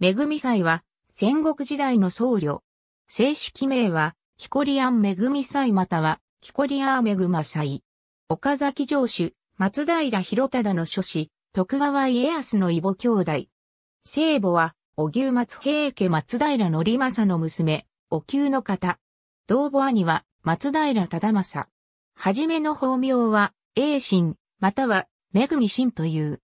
めぐみ祭は、戦国時代の僧侶。正式名は、キコリアンめぐみ祭または、キコリアーめぐま祭。岡崎城主、松平広忠の諸子、徳川家康の異母兄弟。聖母は、お牛松平家松平典政の娘、お給の方。同母兄は、松平忠政。はじめの法名は、栄心、または、めぐみ心という。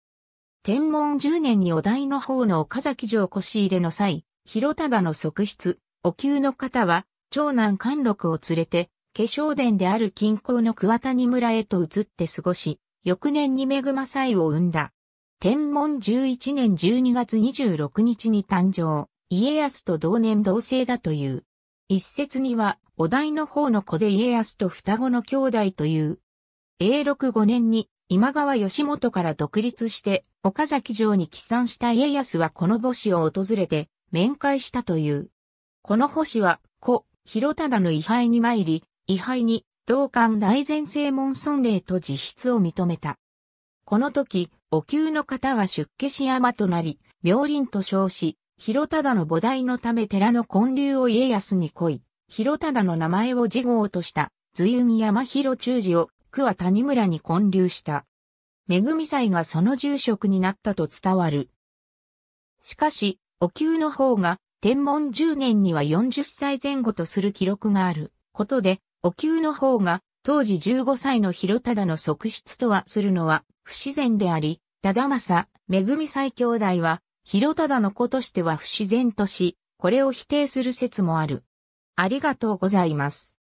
天文10年にお題の方の岡崎城腰入れの際、広忠の側室、お給の方は、長男貫禄を連れて、化粧殿である近郊の桑谷村へと移って過ごし、翌年に恵ま祭を生んだ。天文11年12月26日に誕生、家康と同年同姓だという。一説には、お題の方の子で家康と双子の兄弟という。永禄5年に今川義元から独立して、岡崎城に帰参した家康はこの母子を訪れて、面会したという。この星は、故、広忠の位牌に参り、位牌に、同館大前正門尊礼と自筆を認めた。この時、お給の方は出家し山となり、病林と称し、広忠の菩提のため寺の建立を家康に来い、広忠の名前を自号とした、随雲山広忠寺を区は谷村に建立した。恵祭がその住職になったと伝わる。しかし、お灸の方が、天文10年には40歳前後とする記録があることで、お灸の方が、当時15歳の広忠の側室とはするのは不自然であり、忠政、恵祭兄弟は、広忠の子としては不自然とし、これを否定する説もある。ありがとうございます。